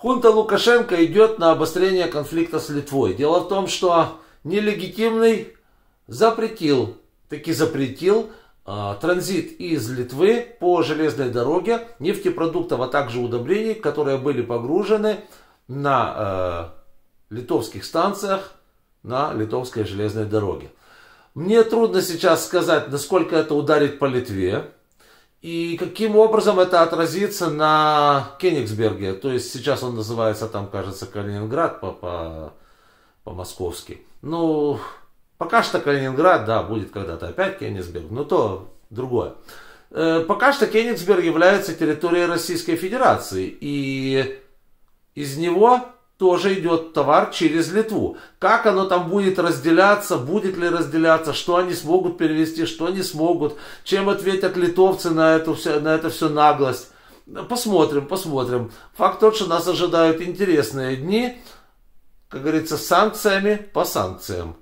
Хунта Лукашенко идет на обострение конфликта с Литвой. Дело в том, что нелегитимный запретил, таки запретил а, транзит из Литвы по железной дороге нефтепродуктов, а также удобрений, которые были погружены на а, литовских станциях на литовской железной дороге. Мне трудно сейчас сказать, насколько это ударит по Литве, и каким образом это отразится на Кенигсберге? То есть сейчас он называется там, кажется, Калининград по, по, по-московски. Ну, пока что Калининград, да, будет когда-то опять Кенигсберг, но то другое. Э, пока что Кенигсберг является территорией Российской Федерации, и из него тоже идет товар через Литву. Как оно там будет разделяться, будет ли разделяться, что они смогут перевести, что не смогут, чем ответят литовцы на, эту, все на это всю наглость. Посмотрим, посмотрим. Факт тот, что нас ожидают интересные дни, как говорится, с санкциями по санкциям.